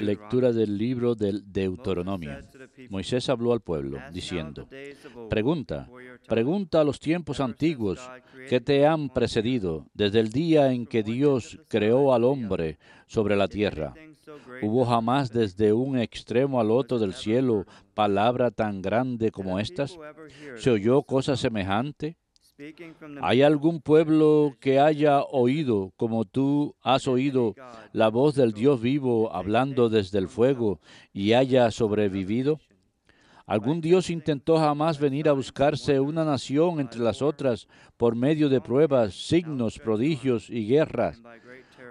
Lectura del libro de Deuteronomio. Moisés habló al pueblo, diciendo, Pregunta, pregunta a los tiempos antiguos que te han precedido desde el día en que Dios creó al hombre sobre la tierra. ¿Hubo jamás desde un extremo al otro del cielo palabra tan grande como estas? ¿Se oyó cosa semejante? ¿Hay algún pueblo que haya oído, como tú has oído, la voz del Dios vivo hablando desde el fuego y haya sobrevivido? ¿Algún Dios intentó jamás venir a buscarse una nación entre las otras por medio de pruebas, signos, prodigios y guerras,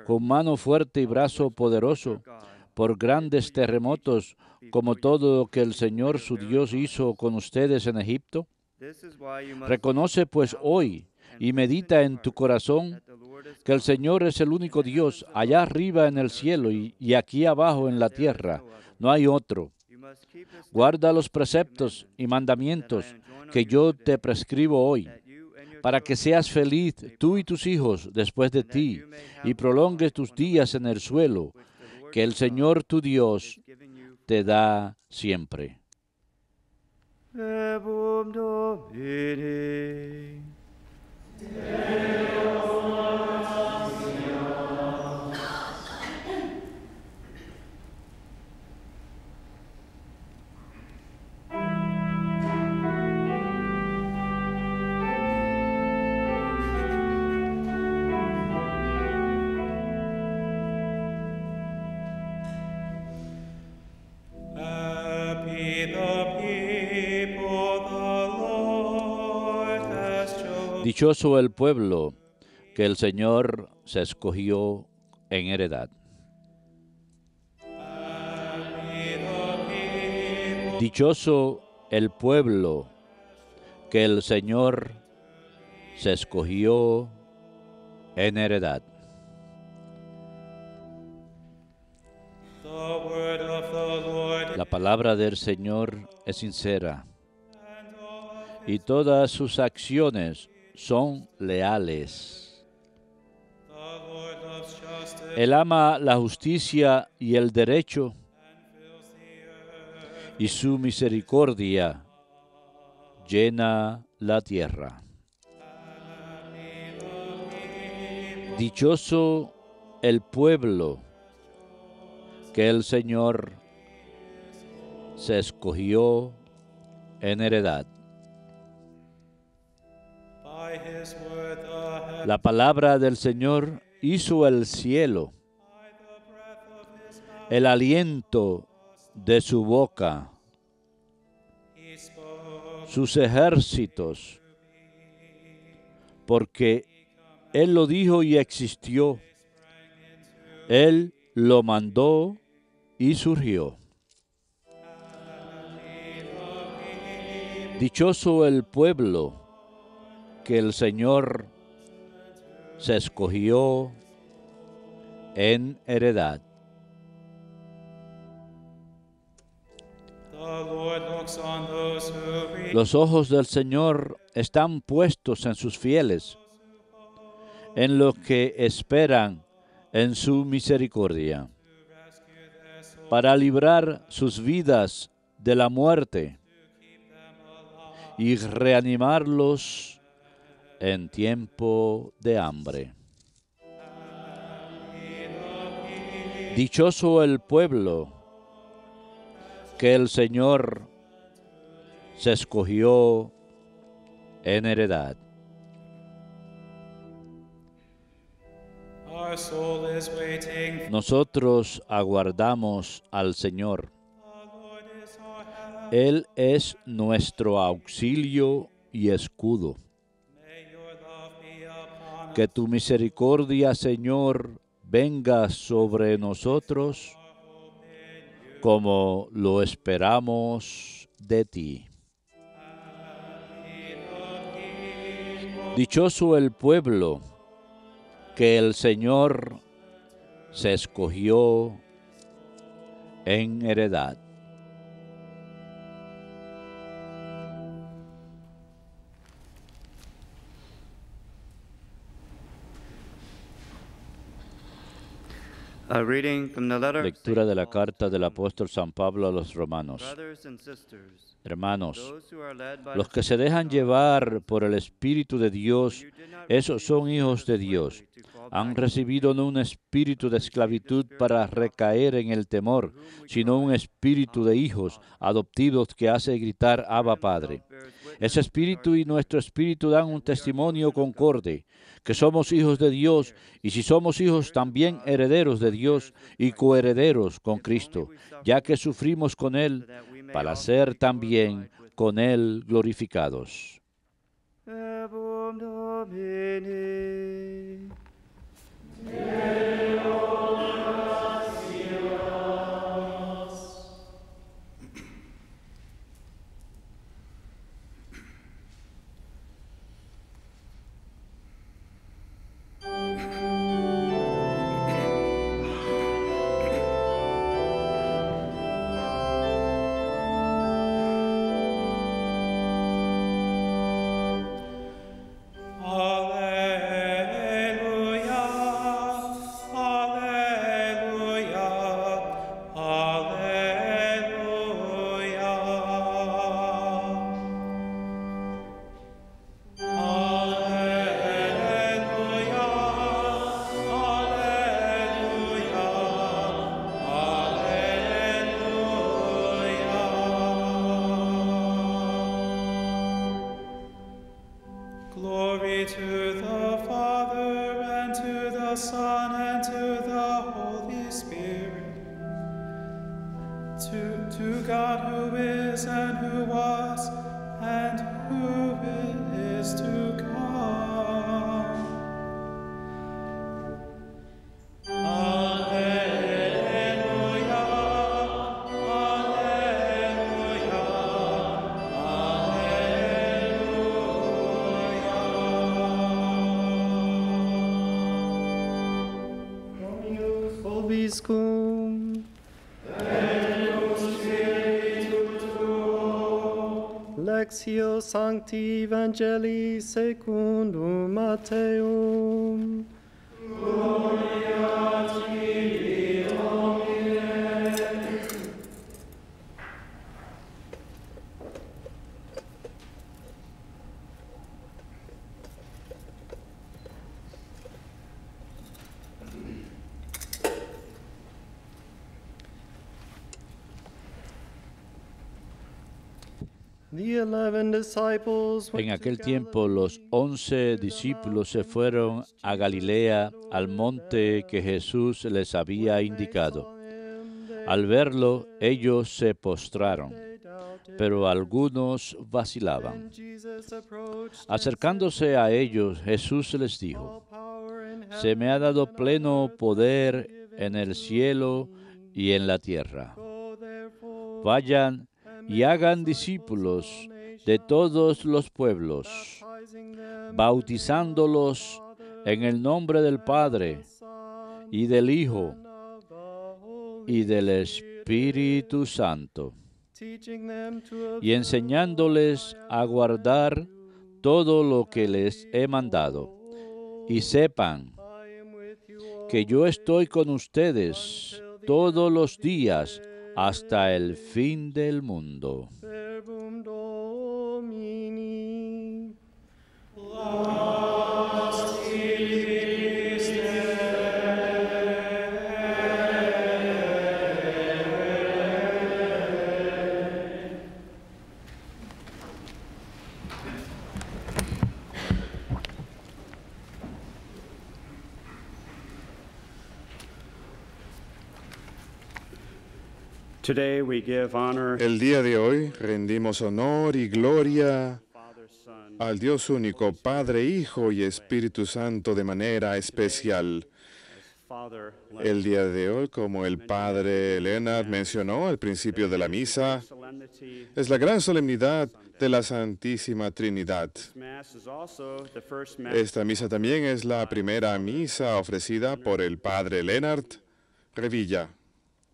con mano fuerte y brazo poderoso, por grandes terremotos, como todo lo que el Señor su Dios hizo con ustedes en Egipto? Reconoce pues hoy y medita en tu corazón que el Señor es el único Dios allá arriba en el cielo y, aquí abajo en la tierra. No hay otro. Guarda los preceptos y mandamientos que yo te prescribo hoy para que seas feliz tú y tus hijos después de ti y prolongues tus días en el suelo que el Señor tu Dios te da siempre. Verbum Domini. Deus Dichoso el pueblo que el Señor se escogió en heredad. Dichoso el pueblo que el Señor se escogió en heredad. La palabra del Señor es sincera y todas sus acciones son leales. Él ama la justicia y el derecho y su misericordia llena la tierra. Dichoso el pueblo que el Señor se escogió en heredad. La palabra del Señor hizo el cielo, el aliento de su boca, sus ejércitos, porque Él lo dijo y existió. Él lo mandó y surgió. Dichoso el pueblo que el Señor se escogió en heredad. Los ojos del Señor están puestos en sus fieles, en los que esperan en su misericordia, para librar sus vidas de la muerte y reanimarlos en tiempo de hambre. Dichoso el pueblo que el Señor se escogió en heredad. Nosotros aguardamos al Señor. Él es nuestro auxilio y escudo. Que tu misericordia, Señor, venga sobre nosotros como lo esperamos de ti. Dichoso el pueblo que el Señor se escogió en heredad. Lectura de la carta del apóstol San Pablo a los romanos. Hermanos, los que se dejan llevar por el Espíritu de Dios, esos son hijos de Dios. Han recibido no un espíritu de esclavitud para recaer en el temor, sino un espíritu de hijos adoptivos que hace gritar Abba Padre. Ese espíritu y nuestro espíritu dan un testimonio concorde, que somos hijos de Dios y si somos hijos también herederos de Dios y coherederos con Cristo, ya que sufrimos con Él para ser también con Él glorificados. the Father, and to the Son, and to the Holy Spirit. To, to God who is, and who was, and who Sancti Evangelii secundum Mateo En aquel tiempo los once discípulos se fueron a Galilea, al monte que Jesús les había indicado. Al verlo, ellos se postraron, pero algunos vacilaban. Acercándose a ellos, Jesús les dijo, Se me ha dado pleno poder en el cielo y en la tierra. Vayan y hagan discípulos de todos los pueblos, bautizándolos en el nombre del Padre y del Hijo y del Espíritu Santo, y enseñándoles a guardar todo lo que les he mandado. Y sepan que yo estoy con ustedes todos los días hasta el fin del mundo. El día de hoy rendimos honor y gloria al Dios único, Padre, Hijo y Espíritu Santo de manera especial. El día de hoy, como el padre Leonard mencionó al principio de la misa, es la gran solemnidad de la Santísima Trinidad. Esta misa también es la primera misa ofrecida por el padre Leonard Revilla.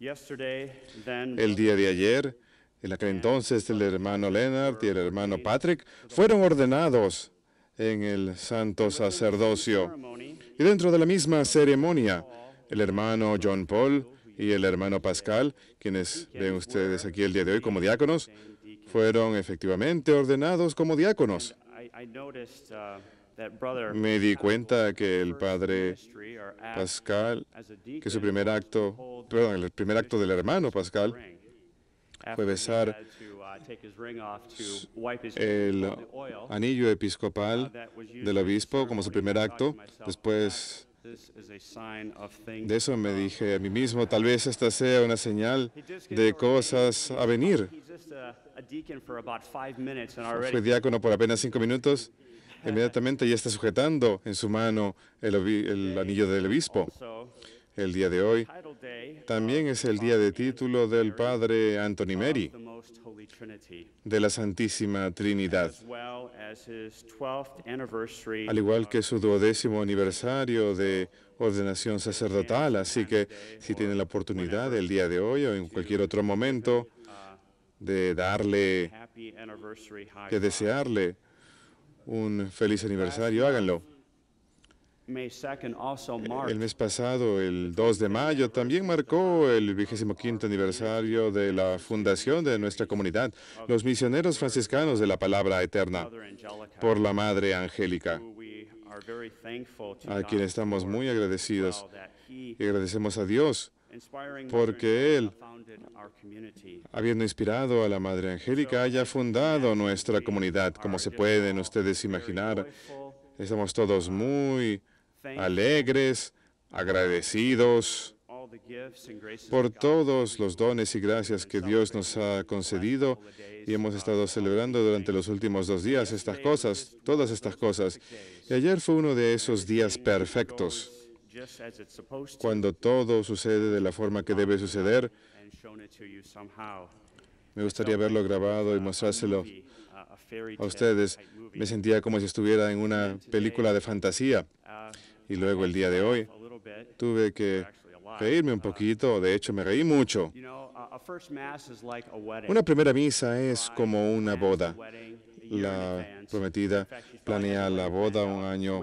El día de ayer, en aquel entonces, el hermano Leonard y el hermano Patrick fueron ordenados en el santo sacerdocio. Y dentro de la misma ceremonia, el hermano John Paul y el hermano Pascal, quienes ven ustedes aquí el día de hoy como diáconos, fueron efectivamente ordenados como diáconos. Me di cuenta que el padre Pascal, que su primer acto, perdón, el primer acto del hermano Pascal fue besar uh, el anillo episcopal uh, del obispo como su primer acto. Después de eso me dije a mí uh, mismo, tal vez esta sea una señal de cosas a venir. Fue diácono por apenas cinco minutos Inmediatamente ya está sujetando en su mano el, anillo del obispo. El día de hoy también es el día de título del Padre Anthony Mary de la Santísima Trinidad, al igual que su duodécimo aniversario de ordenación sacerdotal. Así que si tiene la oportunidad el día de hoy o en cualquier otro momento uh, de darle, de desearle un feliz aniversario, háganlo. El mes pasado, el 2 de mayo, también marcó el 25 aniversario de la fundación de nuestra comunidad, los misioneros franciscanos de la palabra eterna, por la Madre Angélica, a quien estamos muy agradecidos y agradecemos a Dios porque Él, habiendo inspirado a la Madre Angélica, haya fundado nuestra comunidad. Como se pueden ustedes imaginar, estamos todos uh, muy alegres, agradecidos por todos los dones y gracias que Dios nos ha concedido y hemos estado uh, celebrando durante los últimos dos días estas cosas, todas estas cosas. Y ayer fue uno de esos días perfectos cuando todo sucede de la forma que debe suceder. Me gustaría verlo grabado y uh, mostrárselo uh, a ustedes. Me sentía como si estuviera en una película de fantasía. Uh, y luego el día de hoy tuve que reírme un poquito, de hecho me reí mucho. Una primera misa es como una boda la prometida planea la boda un año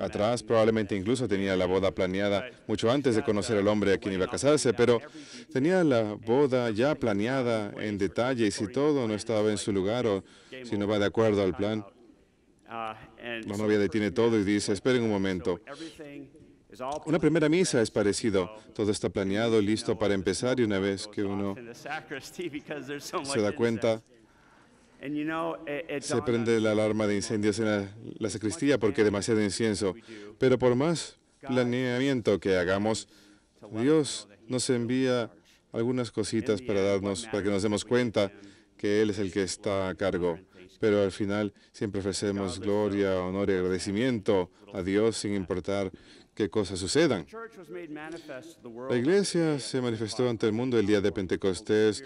atrás, probablemente incluso tenía la boda planeada mucho antes de conocer al hombre a quien iba a casarse, pero tenía la boda ya planeada en detalle y si todo no estaba en su lugar o si no va de acuerdo al plan, la novia detiene todo y dice, esperen un momento. Una primera misa es parecido. Todo está planeado, listo para empezar y una vez que uno se da cuenta se prende la alarma de incendios en la, sacristía porque hay demasiado incienso. Pero por más planeamiento que hagamos, Dios nos envía algunas cositas para darnos, para que nos demos cuenta que Él es el que está a cargo. Pero al final siempre ofrecemos gloria, honor y agradecimiento a Dios sin importar que cosas sucedan. La iglesia se manifestó ante el mundo el día de Pentecostés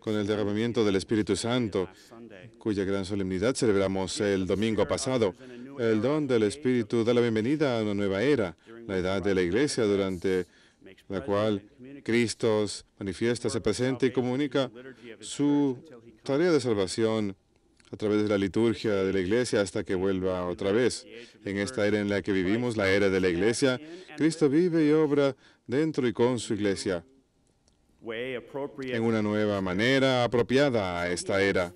con el derramamiento del Espíritu Santo, cuya gran solemnidad celebramos el domingo pasado. El don del Espíritu da la bienvenida a una nueva era, la edad de la iglesia durante la cual Cristo manifiesta, se presenta y comunica su tarea de salvación a través de la liturgia de la iglesia hasta que vuelva otra vez. En esta era en la que vivimos, la era de la iglesia, Cristo vive y obra dentro y con su iglesia en una nueva manera apropiada a esta era.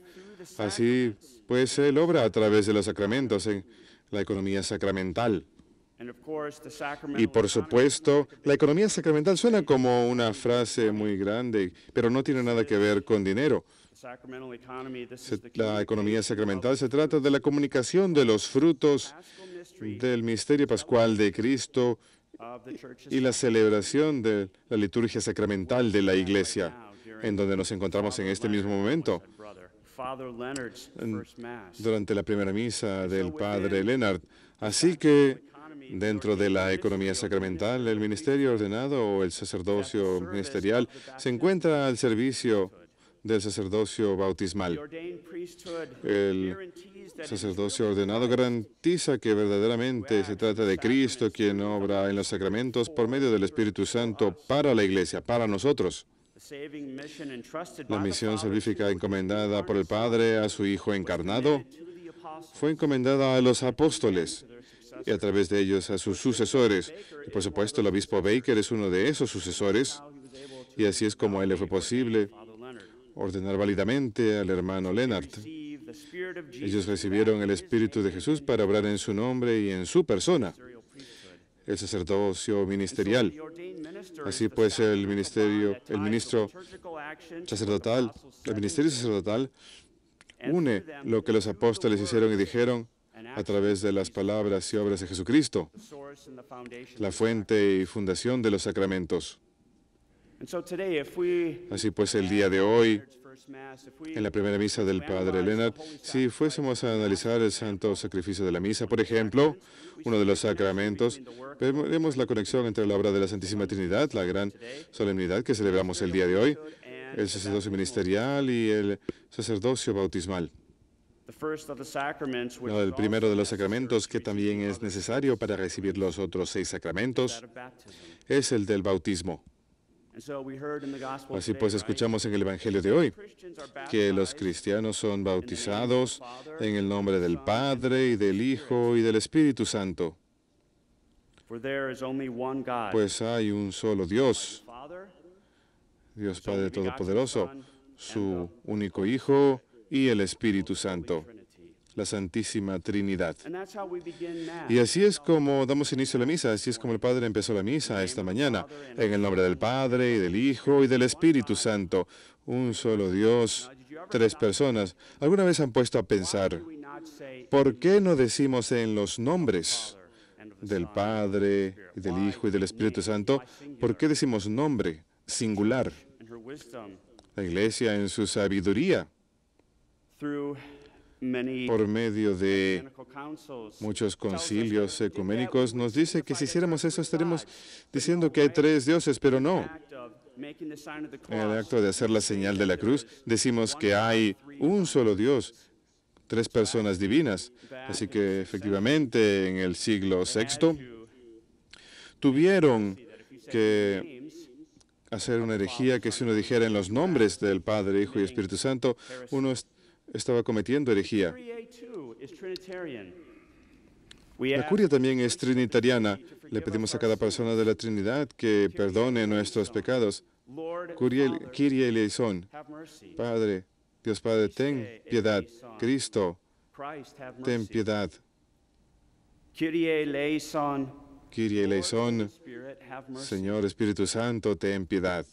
Así pues, Él obra a través de los sacramentos en la economía sacramental. Y por supuesto, la economía sacramental suena como una frase muy grande, pero no tiene nada que ver con dinero. La economía sacramental se trata de la comunicación de los frutos del misterio pascual de Cristo y la celebración de la liturgia sacramental de la Iglesia, en donde nos encontramos en este mismo momento. Durante la primera misa del Padre Leonard. Así que Dentro de la economía sacramental, el ministerio ordenado o el sacerdocio ministerial se encuentra al servicio del sacerdocio bautismal. El sacerdocio ordenado garantiza que verdaderamente se trata de Cristo quien obra en los sacramentos por medio del Espíritu Santo para la Iglesia, para nosotros. La misión salvífica encomendada por el Padre a su Hijo encarnado fue encomendada a los apóstoles y a través de ellos a sus sucesores. por supuesto, el obispo Baker es uno de esos sucesores y así es como él le fue posible ordenar válidamente al hermano Leonard. Ellos recibieron el Espíritu de Jesús para obrar en su nombre y en su persona, el sacerdocio ministerial. Así pues, el ministerio, el ministro sacerdotal, el ministerio sacerdotal une lo que los apóstoles hicieron y dijeron a través de las palabras y obras de Jesucristo, la fuente y fundación de los sacramentos. Así pues, el día de hoy, en la primera misa del Padre Leonard, si fuésemos a analizar el santo sacrificio de la misa, por ejemplo, uno de los sacramentos, veremos la conexión entre la obra de la Santísima Trinidad, la gran solemnidad que celebramos el día de hoy, el sacerdocio ministerial y el sacerdocio bautismal. el primero de los sacramentos que también es necesario para recibir los otros seis sacramentos es el del bautismo. Así pues escuchamos en el Evangelio de hoy que los cristianos son bautizados en el nombre del Padre y del Hijo y del Espíritu Santo. Pues hay un solo Dios, Dios Padre Todopoderoso, su único Hijo y el Espíritu Santo la Santísima Trinidad. Y así es como damos inicio a la misa, así es como el Padre empezó la misa esta mañana, en el nombre del Padre, y del Hijo, y del Espíritu Santo, un solo Dios, tres personas. ¿Alguna vez han puesto a pensar, ¿por qué no decimos en los nombres del Padre, del Hijo, y del Espíritu Santo, por qué decimos nombre singular? La Iglesia en su sabiduría por medio de muchos concilios ecuménicos, nos dice que si hiciéramos eso estaremos diciendo que hay tres dioses, pero no. En el acto de hacer la señal de la cruz, decimos que hay un solo Dios, tres personas divinas. Así que efectivamente en el siglo VI tuvieron que hacer una herejía que si uno dijera en los nombres del Padre, Hijo y Espíritu Santo, uno estaba cometiendo herejía. La curia también es trinitariana. Le pedimos a cada persona de la Trinidad que perdone nuestros pecados. Kyrie eleison, Padre, Dios Padre, ten piedad. Cristo, ten piedad. Kyrie eleison, eleison, Señor Espíritu Santo, ten piedad.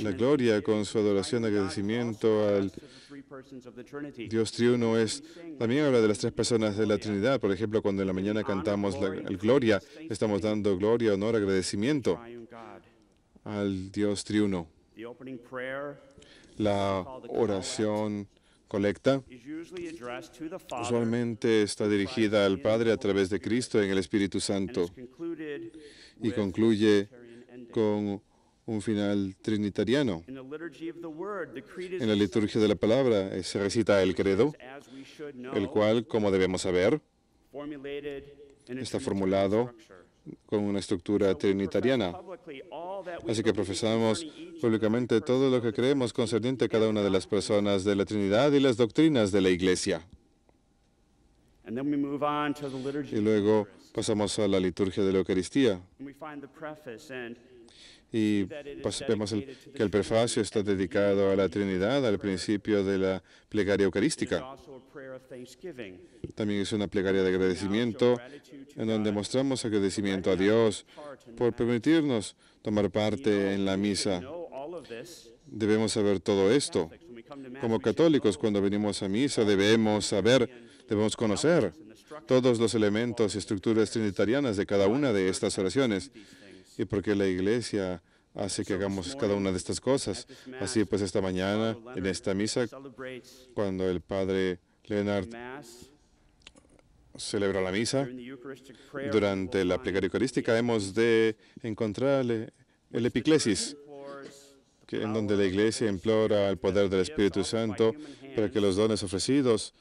La gloria con su adoración y agradecimiento al Dios triuno es también habla de las tres personas de la Trinidad. Por ejemplo, cuando en la mañana cantamos el gloria, estamos dando gloria, honor, agradecimiento al Dios triuno. La oración colecta usualmente está dirigida al Padre a través de Cristo en el Espíritu Santo y concluye con un final trinitariano. En la liturgia de la palabra se recita el credo, el cual, como debemos saber, está formulado con una estructura trinitariana. Así que profesamos públicamente todo lo que creemos concerniente a cada una de las personas de la Trinidad y las doctrinas de la Iglesia. Y luego pasamos a la liturgia de la Eucaristía. Y pues, vemos que el prefacio está dedicado a la Trinidad, al principio de la plegaria eucarística. También es una plegaria de agradecimiento, en donde mostramos agradecimiento a Dios por permitirnos tomar parte en la misa. Debemos saber todo esto. Como católicos, cuando venimos a misa, debemos saber, debemos conocer todos los elementos y estructuras trinitarianas de cada una de estas oraciones y porque la iglesia hace que hagamos cada una de estas cosas. Así pues, esta mañana, en esta misa, cuando el Padre Leonard celebra la misa, durante la plegaria eucarística hemos de encontrar el epiclesis, en donde la iglesia implora el poder del Espíritu Santo para que los dones ofrecidos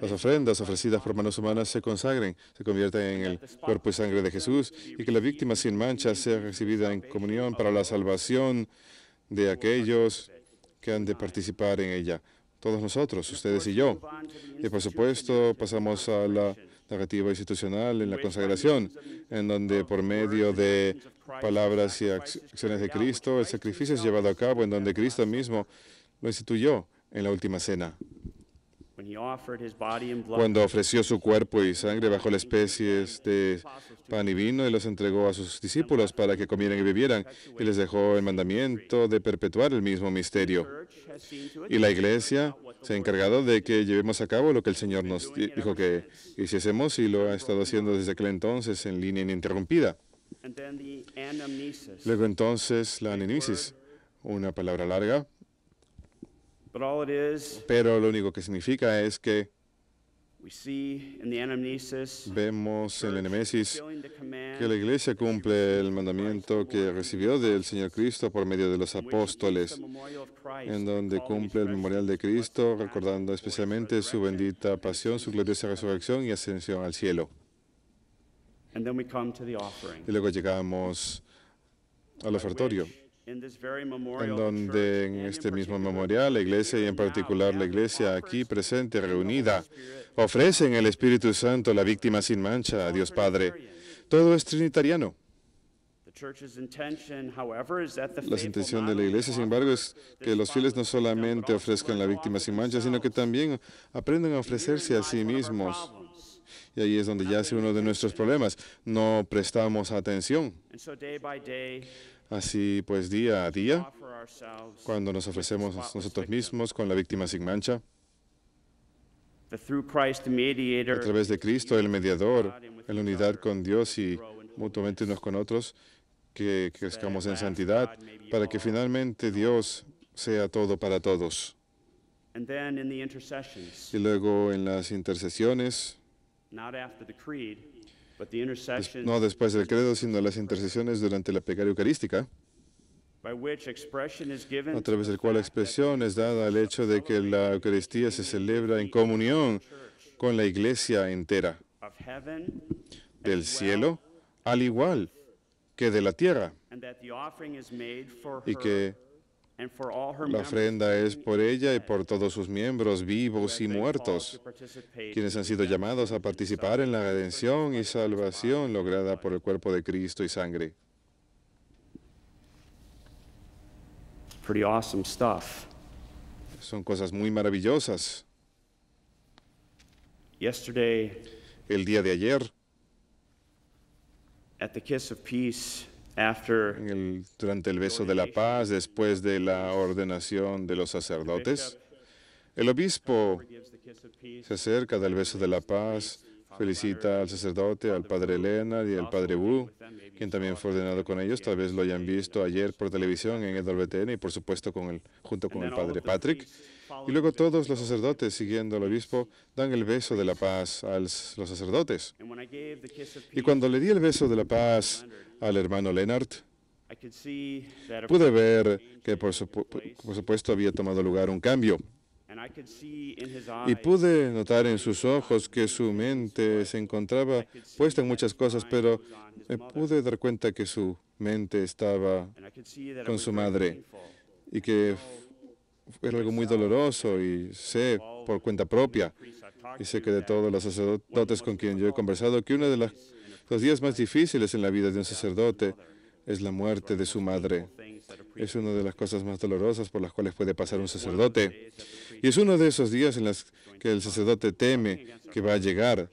las, ofrendas ofrecidas por manos humanas se consagren, se conviertan en el cuerpo y sangre de Jesús y que la víctima sin mancha sea recibida en comunión para la salvación de aquellos que han de participar en ella. Todos nosotros, ustedes y yo. Y por supuesto, pasamos a la narrativa institucional en la consagración, en donde por medio de palabras y acciones de Cristo, el sacrificio es llevado a cabo en donde Cristo mismo lo instituyó en la última cena. Cuando ofreció su cuerpo y sangre bajo las especies de pan y vino y los entregó a sus discípulos para que comieran y vivieran, y les dejó el mandamiento de perpetuar el mismo misterio. Y la iglesia se ha encargado de que llevemos a cabo lo que el Señor nos dijo que hiciésemos y lo ha estado haciendo desde aquel entonces en línea ininterrumpida. Luego entonces la anamnesis, una palabra larga pero lo único que significa es que vemos en la anamnesis que la Iglesia cumple el mandamiento que recibió del Señor Cristo por medio de los apóstoles, en donde cumple el memorial de Cristo, recordando especialmente su bendita pasión, su gloriosa resurrección y ascensión al cielo. Y luego llegamos al ofertorio, en donde en este mismo memorial la iglesia y en particular la iglesia aquí presente, reunida, ofrecen el Espíritu Santo, la víctima sin mancha, a Dios Padre. Todo es trinitariano. La intención de la iglesia, sin embargo, es que los fieles no solamente ofrezcan la víctima sin mancha, sino que también aprendan a ofrecerse a sí mismos. Y ahí es donde ya yace uno de nuestros problemas. No prestamos atención. Así pues, día a día, cuando nos ofrecemos nosotros mismos con la víctima sin mancha, a través de Cristo, el mediador, en unidad con Dios y mutuamente unos con otros, que crezcamos en santidad, para que finalmente Dios sea todo para todos. Y luego en las intercesiones, no después del credo, sino las intercesiones durante la plegaria eucarística, a través del cual la expresión es dada al hecho de que la Eucaristía se celebra en comunión con la iglesia entera del cielo, al igual que de la tierra, y que la ofrenda es por ella y por todos sus miembros vivos y muertos, quienes han sido llamados a participar en la redención y salvación lograda por el cuerpo de Cristo y sangre. Son cosas muy maravillosas. el día de ayer, at the kiss of peace, durante el beso de la paz, después de la ordenación de los sacerdotes, el obispo se acerca del beso de la paz, felicita al sacerdote, al padre Elena y al padre Wu, quien también fue ordenado con ellos. Tal vez lo hayan visto ayer por televisión en el WTN y, por supuesto, con el, junto con el padre Patrick. Y luego todos los sacerdotes, siguiendo al obispo, dan el beso de la paz a los sacerdotes. Y cuando le di el beso de la paz al hermano Leonard, pude ver que por, supuesto había tomado lugar un cambio. Y pude notar en sus ojos que su mente se encontraba puesta en muchas cosas, pero pude dar cuenta que su mente estaba con su madre y que es algo muy doloroso y sé por cuenta propia y sé que de todos los sacerdotes con quien yo he conversado que uno de los días más difíciles en la vida de un sacerdote es la muerte de su madre. Es una de las cosas más dolorosas por las cuales puede pasar un sacerdote. Y es uno de esos días en los que el sacerdote teme que va a llegar.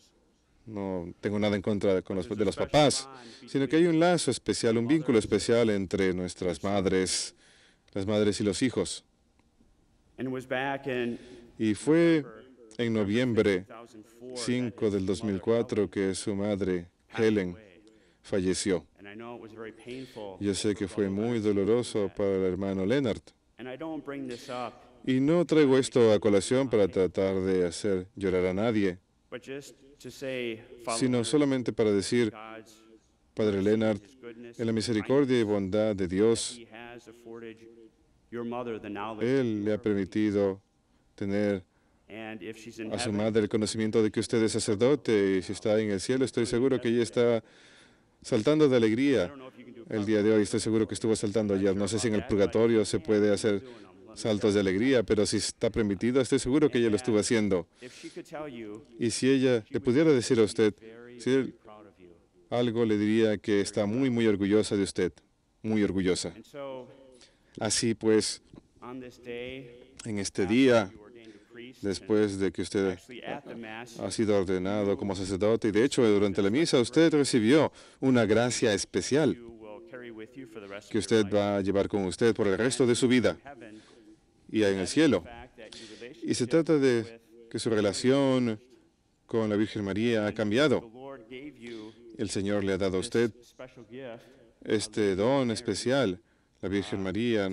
No tengo nada en contra con los, de los papás, sino que hay un lazo especial, un vínculo especial entre nuestras madres, las madres y los hijos. Y fue en noviembre 5 del 2004 que su madre, Helen, falleció. Yo sé que fue muy doloroso para el hermano Leonard. Y no traigo esto a colación para tratar de hacer llorar a nadie, sino solamente para decir, Padre Leonard, en la misericordia y bondad de Dios, él le ha permitido tener a su madre el conocimiento de que usted es sacerdote y si está en el cielo, estoy seguro que ella está saltando de alegría el día de hoy. Estoy seguro que estuvo saltando ayer. No sé si en el purgatorio se puede hacer saltos de alegría, pero si está permitido, estoy seguro que ella lo estuvo haciendo. Y si ella le pudiera decir a usted, algo le diría que está muy, muy orgullosa de usted, muy orgullosa. Así pues, en este día, después de que usted ha sido ordenado como sacerdote, y de hecho durante la misa usted recibió una gracia especial que usted va a llevar con usted por el resto de su vida y en el cielo. Y se trata de que su relación con la Virgen María ha cambiado. El Señor le ha dado a usted este don especial la Virgen María,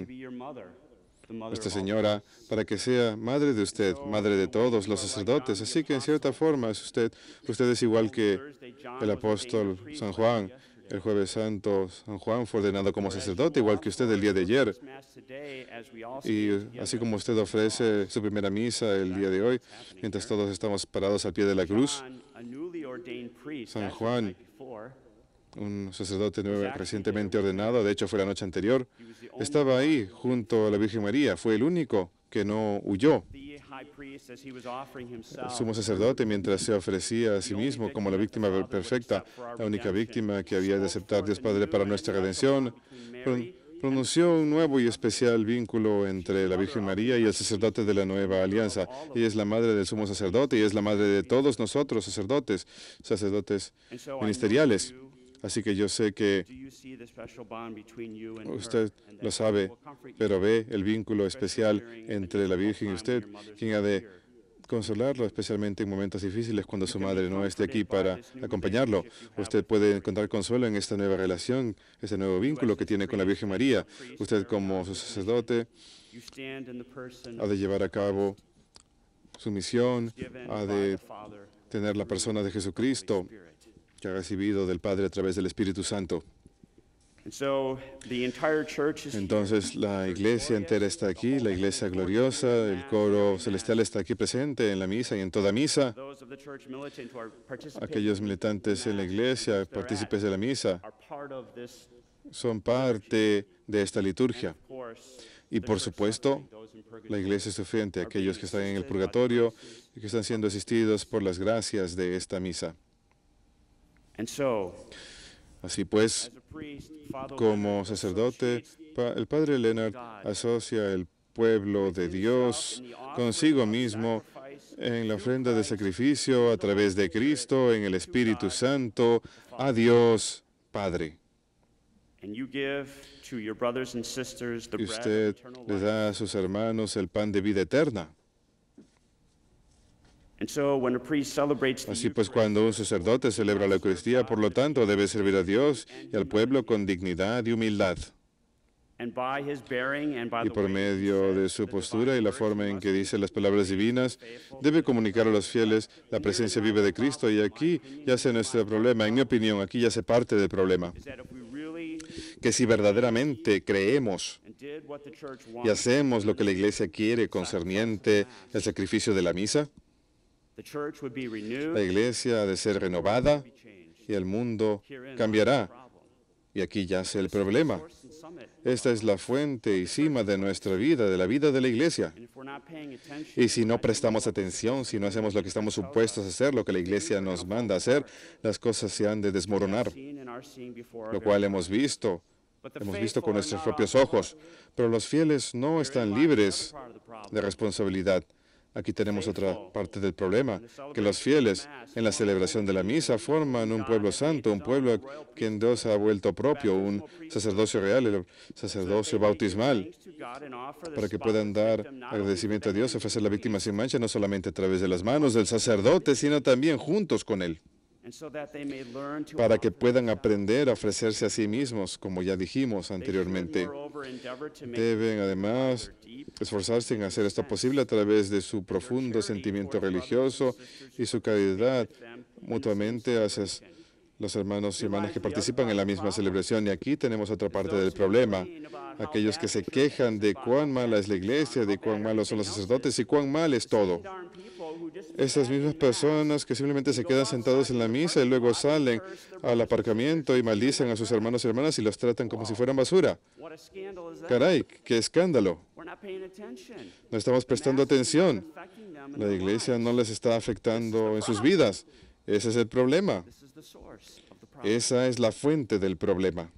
Nuestra Señora, para que sea madre de usted, madre de todos los sacerdotes. Así que, en cierta forma, es usted, usted es igual que el apóstol San Juan. El jueves santo, San Juan fue ordenado como sacerdote, igual que usted el eh, día de ayer. Y así como usted ofrece su primera misa el día de hoy, mientras todos estamos parados al pie de la cruz, San Juan, un sacerdote nuevo recientemente ordenado, de hecho fue la noche anterior, estaba ahí junto a la Virgen María, fue el único que no huyó. El sumo sacerdote, mientras se ofrecía a sí mismo como la víctima perfecta, la única víctima que había de aceptar Dios Padre para nuestra redención, pronunció un nuevo y especial vínculo entre la Virgen María y el sacerdote de la nueva alianza. Ella es la madre del sumo sacerdote y es la madre de todos nosotros, sacerdotes, sacerdotes ministeriales. Así que yo sé que usted lo sabe, pero ve el vínculo especial entre la Virgen y usted, quien ha de consolarlo, especialmente en momentos difíciles cuando su madre no esté aquí para acompañarlo. Usted puede encontrar consuelo en esta nueva relación, este nuevo vínculo que tiene con la Virgen María. Usted como su sacerdote ha de llevar a cabo su misión, ha de tener la persona de Jesucristo que ha recibido del Padre a través del Espíritu Santo. Entonces la iglesia entera está aquí, la iglesia gloriosa, el coro celestial está aquí presente en la misa y en toda misa. Aquellos militantes en la iglesia, partícipes de la misa, son parte de esta liturgia. Y por supuesto, la iglesia es sufriente, aquellos que están en el purgatorio y que están siendo asistidos por las gracias de esta misa. Así pues, como sacerdote, el padre Leonard asocia el pueblo de Dios consigo mismo en la ofrenda de sacrificio a través de Cristo, en el Espíritu Santo, a Dios Padre. usted le da a sus hermanos el pan de vida eterna. Así pues, cuando un sacerdote celebra la Eucaristía, por lo tanto, debe servir a Dios y al pueblo con dignidad y humildad. Y por medio de su postura y la forma en que dice las palabras divinas, debe comunicar a los fieles la presencia viva de Cristo. Y aquí ya se nuestro problema. En mi opinión, aquí ya se parte del problema. Que si verdaderamente creemos y hacemos lo que la Iglesia quiere concerniente el sacrificio de la misa, la iglesia ha de ser renovada y el mundo cambiará. Y aquí yace el problema. Esta es la fuente y cima de nuestra vida, de la vida de la iglesia. Y si no prestamos atención, si no hacemos lo que estamos supuestos a hacer, lo que la iglesia nos manda a hacer, las cosas se han de desmoronar, lo cual hemos visto, hemos visto con nuestros propios ojos. Pero los fieles no están libres de responsabilidad. Aquí tenemos otra parte del problema, que los fieles en la celebración de la misa forman un pueblo santo, un pueblo a quien Dios ha vuelto propio, un sacerdocio real, el sacerdocio bautismal, para que puedan dar agradecimiento a Dios, ofrecer la víctima sin mancha, no solamente a través de las manos del sacerdote, sino también juntos con él para que puedan aprender a ofrecerse a sí mismos, como ya dijimos anteriormente. Deben además esforzarse en hacer esto posible a través de su profundo sentimiento religioso y su caridad mutuamente hacia los hermanos y hermanas que participan en la misma celebración. Y aquí tenemos otra parte del problema. Aquellos que se quejan de cuán mala es la iglesia, de cuán malos son los sacerdotes y cuán mal es todo. Estas mismas personas que simplemente se quedan sentados en la misa y luego salen al aparcamiento y maldicen a sus hermanos y hermanas y los tratan como si fueran basura. Caray, qué escándalo. No estamos prestando atención. La iglesia no les está afectando en sus vidas. Ese es el problema. Esa es la fuente del problema.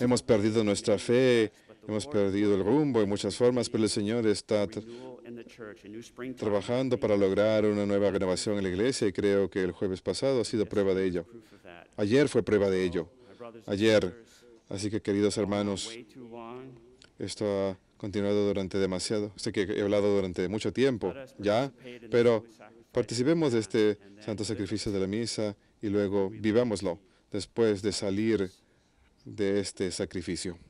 Hemos perdido nuestra fe, Hemos perdido el rumbo en muchas formas, pero el Señor está trabajando para lograr una nueva renovación en la iglesia y creo que el jueves pasado ha sido prueba de ello. Ayer fue prueba de ello. Ayer. Así que, queridos hermanos, esto ha continuado durante demasiado, sé que he hablado durante mucho tiempo ya, pero participemos de este santo sacrificio de la misa y luego vivámoslo después de salir de este sacrificio.